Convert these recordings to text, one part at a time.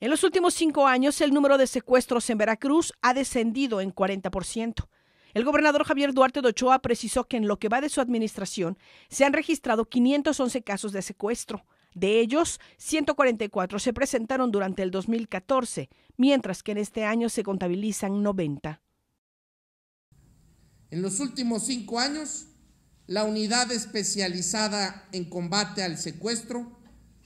En los últimos cinco años, el número de secuestros en Veracruz ha descendido en 40%. El gobernador Javier Duarte de Ochoa precisó que en lo que va de su administración se han registrado 511 casos de secuestro. De ellos, 144 se presentaron durante el 2014, mientras que en este año se contabilizan 90. En los últimos cinco años, la unidad especializada en combate al secuestro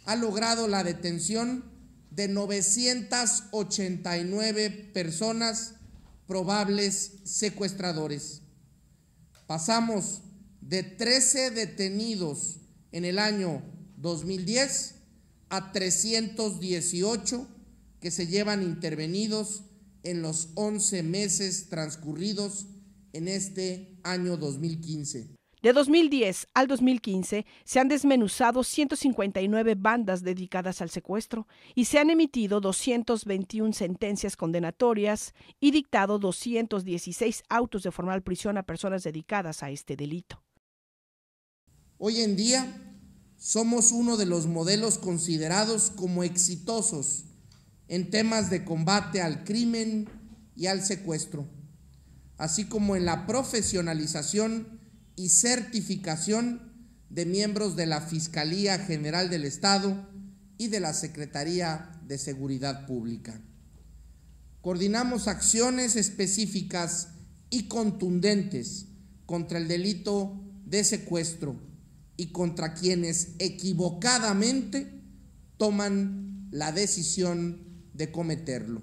ha logrado la detención de 989 personas probables secuestradores. Pasamos de 13 detenidos en el año 2010 a 318 que se llevan intervenidos en los 11 meses transcurridos en este año 2015. De 2010 al 2015 se han desmenuzado 159 bandas dedicadas al secuestro y se han emitido 221 sentencias condenatorias y dictado 216 autos de formal prisión a personas dedicadas a este delito. Hoy en día somos uno de los modelos considerados como exitosos en temas de combate al crimen y al secuestro así como en la profesionalización y certificación de miembros de la Fiscalía General del Estado y de la Secretaría de Seguridad Pública. Coordinamos acciones específicas y contundentes contra el delito de secuestro y contra quienes equivocadamente toman la decisión de cometerlo.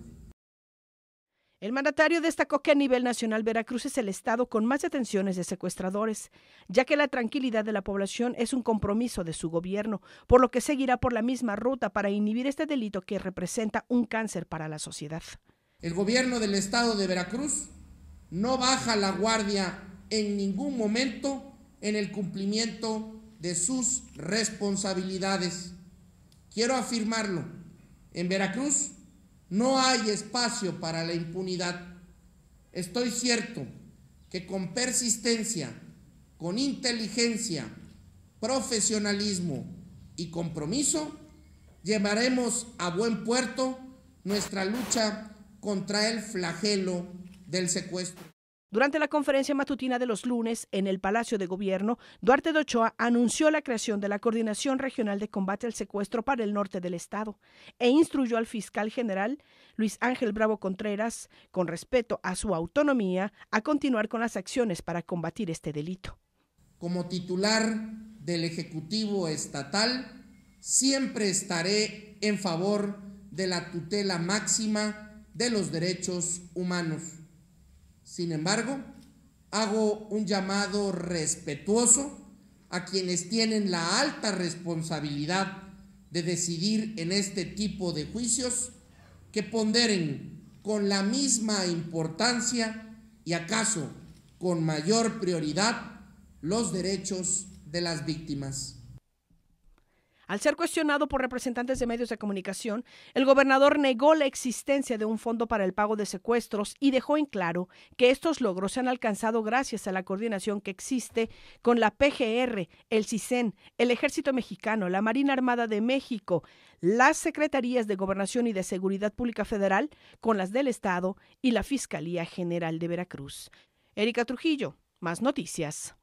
El mandatario destacó que a nivel nacional Veracruz es el estado con más detenciones de secuestradores, ya que la tranquilidad de la población es un compromiso de su gobierno, por lo que seguirá por la misma ruta para inhibir este delito que representa un cáncer para la sociedad. El gobierno del estado de Veracruz no baja la guardia en ningún momento en el cumplimiento de sus responsabilidades. Quiero afirmarlo, en Veracruz no hay espacio para la impunidad. Estoy cierto que con persistencia, con inteligencia, profesionalismo y compromiso, llevaremos a buen puerto nuestra lucha contra el flagelo del secuestro. Durante la conferencia matutina de los lunes en el Palacio de Gobierno, Duarte de Ochoa anunció la creación de la Coordinación Regional de Combate al Secuestro para el norte del Estado e instruyó al fiscal general Luis Ángel Bravo Contreras, con respeto a su autonomía, a continuar con las acciones para combatir este delito. Como titular del Ejecutivo Estatal, siempre estaré en favor de la tutela máxima de los derechos humanos sin embargo, hago un llamado respetuoso a quienes tienen la alta responsabilidad de decidir en este tipo de juicios que ponderen con la misma importancia y acaso con mayor prioridad los derechos de las víctimas. Al ser cuestionado por representantes de medios de comunicación, el gobernador negó la existencia de un fondo para el pago de secuestros y dejó en claro que estos logros se han alcanzado gracias a la coordinación que existe con la PGR, el CISEN, el Ejército Mexicano, la Marina Armada de México, las Secretarías de Gobernación y de Seguridad Pública Federal, con las del Estado y la Fiscalía General de Veracruz. Erika Trujillo, más noticias.